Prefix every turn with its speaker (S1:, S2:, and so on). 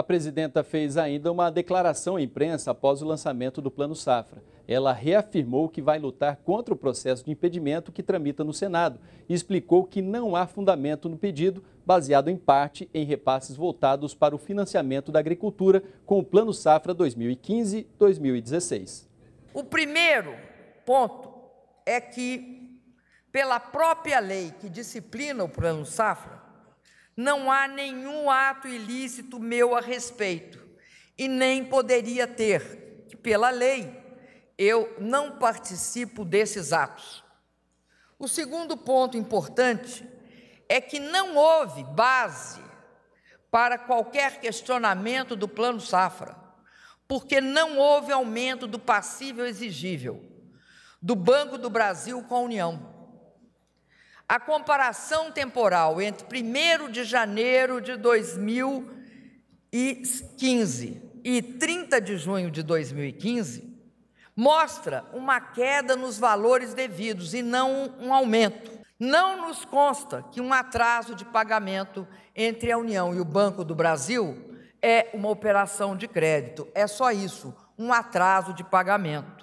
S1: A presidenta fez ainda uma declaração à imprensa após o lançamento do Plano Safra. Ela reafirmou que vai lutar contra o processo de impedimento que tramita no Senado e explicou que não há fundamento no pedido, baseado em parte em repasses voltados para o financiamento da agricultura com o Plano Safra 2015-2016.
S2: O primeiro ponto é que, pela própria lei que disciplina o Plano Safra, não há nenhum ato ilícito meu a respeito, e nem poderia ter, pela lei, eu não participo desses atos. O segundo ponto importante é que não houve base para qualquer questionamento do plano safra, porque não houve aumento do passível exigível do Banco do Brasil com a União a comparação temporal entre 1 de janeiro de 2015 e 30 de junho de 2015 mostra uma queda nos valores devidos e não um aumento. Não nos consta que um atraso de pagamento entre a União e o Banco do Brasil é uma operação de crédito, é só isso, um atraso de pagamento.